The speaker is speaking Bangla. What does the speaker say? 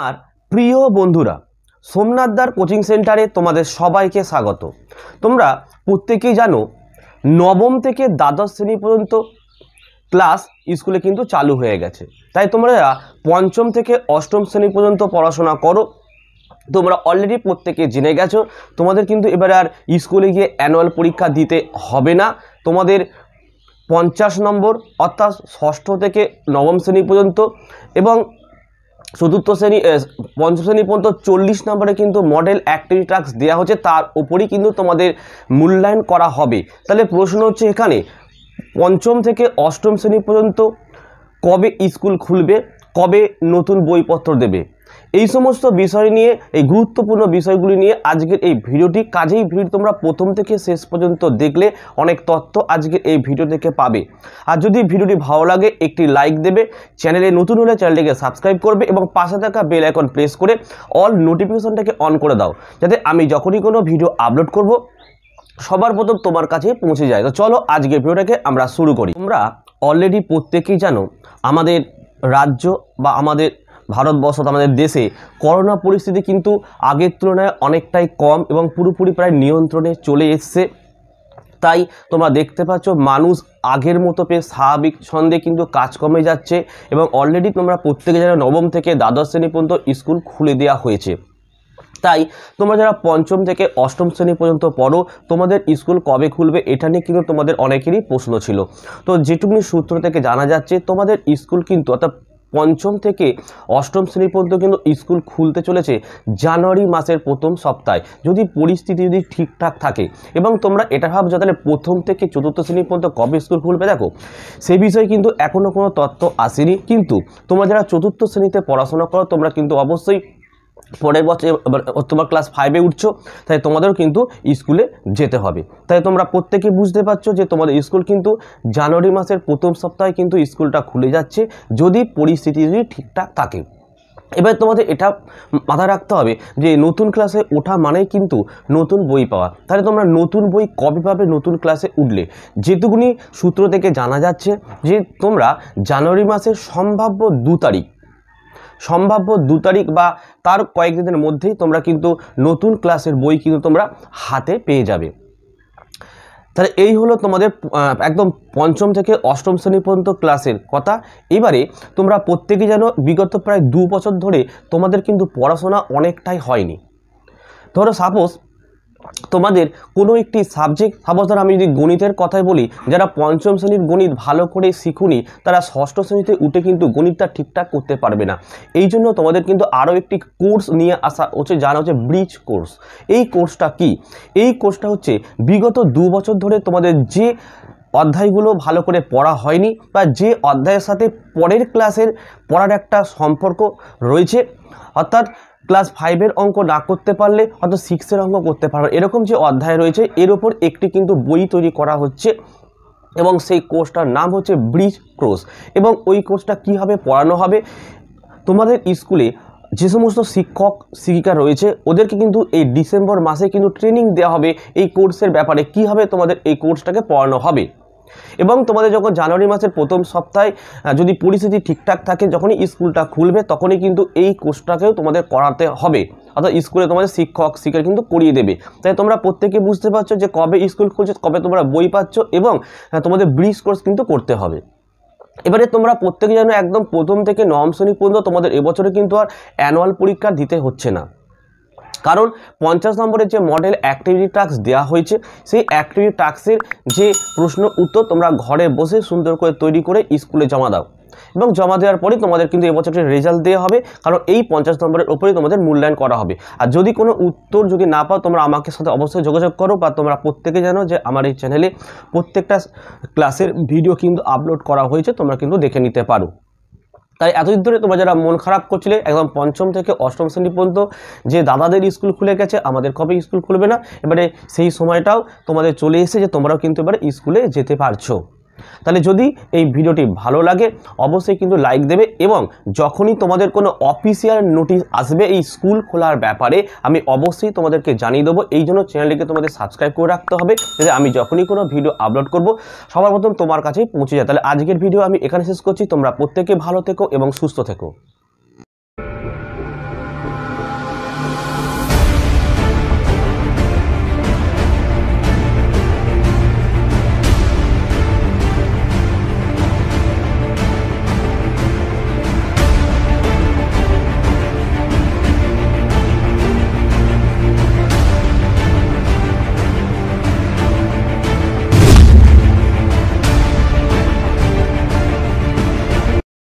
আমার প্রিয় বন্ধুরা সোমনাথদার কোচিং সেন্টারে তোমাদের সবাইকে স্বাগত তোমরা প্রত্যেকেই জানো নবম থেকে দ্বাদশ শ্রেণী পর্যন্ত ক্লাস স্কুলে কিন্তু চালু হয়ে গেছে তাই তোমরা পঞ্চম থেকে অষ্টম শ্রেণী পর্যন্ত পড়াশোনা করো তোমরা অলরেডি প্রত্যেকে জেনে গেছো তোমাদের কিন্তু এবারে আর স্কুলে গিয়ে অ্যানুয়াল পরীক্ষা দিতে হবে না তোমাদের পঞ্চাশ নম্বর অর্থাৎ ষষ্ঠ থেকে নবম শ্রেণী পর্যন্ত এবং চতুর্থ শ্রেণী পঞ্চম শ্রেণী পর্যন্ত চল্লিশ নম্বরে কিন্তু মডেল অ্যাক্টিভিটি টাস্ক দেওয়া হচ্ছে তার উপরই কিন্তু তোমাদের মূল্যায়ন করা হবে তাহলে প্রশ্ন হচ্ছে এখানে পঞ্চম থেকে অষ্টম শ্রেণী পর্যন্ত কবে স্কুল খুলবে কবে নতুন বইপত্র দেবে এই সমস্ত বিষয় নিয়ে এই গুরুত্বপূর্ণ বিষয়গুলি নিয়ে আজকের এই ভিডিওটি কাজেই ভিডিও তোমরা প্রথম থেকে শেষ পর্যন্ত দেখলে অনেক তথ্য আজকের এই ভিডিও থেকে পাবে আর যদি ভিডিওটি ভালো লাগে একটি লাইক দেবে চ্যানেলে নতুন হলে চ্যানেলটিকে সাবস্ক্রাইব করবে এবং পাশে থাকা বেল আইকন প্রেস করে অল নোটিফিকেশনটাকে অন করে দাও যাতে আমি যখনই কোনো ভিডিও আপলোড করব সবার প্রথম তোমার কাছে পৌঁছে যায় তো চলো আজকের ভিডিওটাকে আমরা শুরু করি তোমরা অলরেডি প্রত্যেকেই জানো আমাদের রাজ্য বা আমাদের ভারতবর্ষ আমাদের দেশে করোনা পরিস্থিতি কিন্তু আগের তুলনায় অনেকটাই কম এবং পুরোপুরি প্রায় নিয়ন্ত্রণে চলে এসছে তাই তোমরা দেখতে পাচ্ছ মানুষ আগের মতো পেয়ে স্বাভাবিক ছন্দে কিন্তু কাজ কমে যাচ্ছে এবং অলরেডি তোমরা প্রত্যেকে যারা নবম থেকে দ্বাদশ শ্রেণী পর্যন্ত স্কুল খুলে দেওয়া হয়েছে তাই তোমরা যারা পঞ্চম থেকে অষ্টম শ্রেণী পর্যন্ত পড়ো তোমাদের স্কুল কবে খুলবে এটা নিয়ে কিন্তু তোমাদের অনেকেরই প্রশ্ন ছিল তো যেটুকুনি সূত্র থেকে জানা যাচ্ছে তোমাদের স্কুল কিন্তু অর্থাৎ পঞ্চম থেকে অষ্টম শ্রেণী পর্যন্ত কিন্তু স্কুল খুলতে চলেছে জানুয়ারি মাসের প্রথম সপ্তাহে যদি পরিস্থিতি যদি ঠিকঠাক থাকে এবং তোমরা এটা ভাবছো তাহলে প্রথম থেকে চতুর্থ শ্রেণী পর্যন্ত কবে স্কুল খুলবে দেখো সে বিষয়ে কিন্তু এখনও কোনো তথ্য আসেনি কিন্তু তোমরা যারা চতুর্থ শ্রেণীতে পড়াশোনা করো তোমরা কিন্তু অবশ্যই পরের বছর তোমার ক্লাস ফাইভে উঠছো তাই তোমাদেরও কিন্তু স্কুলে যেতে হবে তাই তোমরা প্রত্যেকে বুঝতে পারছো যে তোমাদের স্কুল কিন্তু জানুয়ারি মাসের প্রথম সপ্তাহে কিন্তু স্কুলটা খুলে যাচ্ছে যদি পরিস্থিতি যদি ঠিকঠাক থাকে এবার তোমাদের এটা মাথায় রাখতে হবে যে নতুন ক্লাসে ওঠা মানেই কিন্তু নতুন বই পাওয়া তাহলে তোমরা নতুন বই কবে পাবে নতুন ক্লাসে উঠলে যেটুকুনি সূত্র থেকে জানা যাচ্ছে যে তোমরা জানুয়ারি মাসের সম্ভাব্য দু তারিখ সম্ভাব্য দু তারিখ বা তার কয়েকদিনের মধ্যেই তোমরা কিন্তু নতুন ক্লাসের বই কিন্তু তোমরা হাতে পেয়ে যাবে তাহলে এই হলো তোমাদের একদম পঞ্চম থেকে অষ্টম শ্রেণী পর্যন্ত ক্লাসের কথা এবারে তোমরা প্রত্যেকে যেন বিগত প্রায় দু বছর ধরে তোমাদের কিন্তু পড়াশোনা অনেকটাই হয়নি ধরো সাপোজ তোমাদের কোনো একটি সাবজেক্ট সাপোজ ধর আমি যদি গণিতের কথাই বলি যারা পঞ্চম শ্রেণীর গণিত ভালো করে শিখুনি তারা ষষ্ঠ শ্রেণীতে উঠে কিন্তু গণিতটা ঠিকঠাক করতে পারবে না এই জন্য তোমাদের কিন্তু আরও একটি কোর্স নিয়ে আসা হচ্ছে যার হচ্ছে ব্রিজ কোর্স এই কোর্সটা কি এই কোর্সটা হচ্ছে বিগত দু বছর ধরে তোমাদের যে অধ্যায়গুলো ভালো করে পড়া হয়নি বা যে অধ্যায়ের সাথে পরের ক্লাসের পড়ার একটা সম্পর্ক রয়েছে অর্থাৎ ক্লাস ফাইভের অঙ্ক না করতে পারলে হয়তো সিক্সের অঙ্ক করতে পারবে এরকম যে অধ্যায় রয়েছে এর ওপর একটি কিন্তু বই তৈরি করা হচ্ছে এবং সেই কোর্সটার নাম হচ্ছে ব্রিজ কোর্স এবং ওই কোর্সটা কীভাবে পড়ানো হবে তোমাদের স্কুলে যে সমস্ত শিক্ষক শিক্ষিকা রয়েছে ওদেরকে কিন্তু এই ডিসেম্বর মাসে কিন্তু ট্রেনিং দেওয়া হবে এই কোর্সের ব্যাপারে কীভাবে তোমাদের এই কোর্সটাকে পড়ানো হবে এবং তোমাদের যখন জানুয়ারি মাসের প্রথম সপ্তাহে যদি পরিস্থিতি ঠিকঠাক থাকে যখনই স্কুলটা খুলবে তখনই কিন্তু এই কোর্সটাকেও তোমাদের করাতে হবে অর্থাৎ স্কুলে তোমাদের শিক্ষক শিক্ষক কিন্তু করিয়ে দেবে তাই তোমরা প্রত্যেকে বুঝতে পারছো যে কবে স্কুল খুলছে কবে তোমরা বই পাচ্ছ এবং তোমাদের ব্রিজ কোর্স কিন্তু করতে হবে এবারে তোমরা প্রত্যেকে যেন একদম প্রথম থেকে নবম শ্রেণী পর্যন্ত তোমাদের এবছরে কিন্তু আর অ্যানুয়াল পরীক্ষা দিতে হচ্ছে না কারণ পঞ্চাশ নম্বরের যে মডেল অ্যাক্টিভিটি টাস্ক দেওয়া হয়েছে সেই অ্যাক্টিভিটি টাস্কের যে প্রশ্ন উত্তর তোমরা ঘরে বসে সুন্দর করে তৈরি করে স্কুলে জমা দাও এবং জমা দেওয়ার পরে তোমাদের কিন্তু এবছর একটা রেজাল্ট দেওয়া হবে কারণ এই পঞ্চাশ নম্বরের ওপরেই তোমাদের মূল্যায়ন করা হবে আর যদি কোনো উত্তর যদি না পাও তোমরা আমাকে সাথে অবশ্যই যোগাযোগ করো বা তোমরা প্রত্যেকে জানো যে আমার এই চ্যানেলে প্রত্যেকটা ক্লাসের ভিডিও কিন্তু আপলোড করা হয়েছে তোমরা কিন্তু দেখে নিতে পারো তাই এতদিন ধরে তোমরা যারা মন খারাপ করছিলে একদম পঞ্চম থেকে অষ্টম শ্রেণী পর্যন্ত যে দাদাদের স্কুল খুলে গেছে আমাদের কবে স্কুল খুলবে না এবারে সেই সময়টাও তোমাদের চলে এসে যে তোমরাও কিন্তু এবারে স্কুলে যেতে পারছো তাহলে যদি এই ভিডিওটি ভালো লাগে অবশ্যই কিন্তু লাইক দেবে এবং যখনই তোমাদের কোনো অফিসিয়াল নোটিশ আসবে এই স্কুল খোলার ব্যাপারে আমি অবশ্যই তোমাদেরকে জানিয়ে দেবো এই জন্য চ্যানেলটিকে তোমাদের সাবস্ক্রাইব করে রাখতে হবে যাতে আমি যখনই কোনো ভিডিও আপলোড করব সবার প্রথম তোমার কাছেই পৌঁছে যায় তাহলে আজকের ভিডিও আমি এখানে শেষ করছি তোমরা প্রত্যেকে ভালো থেকো এবং সুস্থ থেকো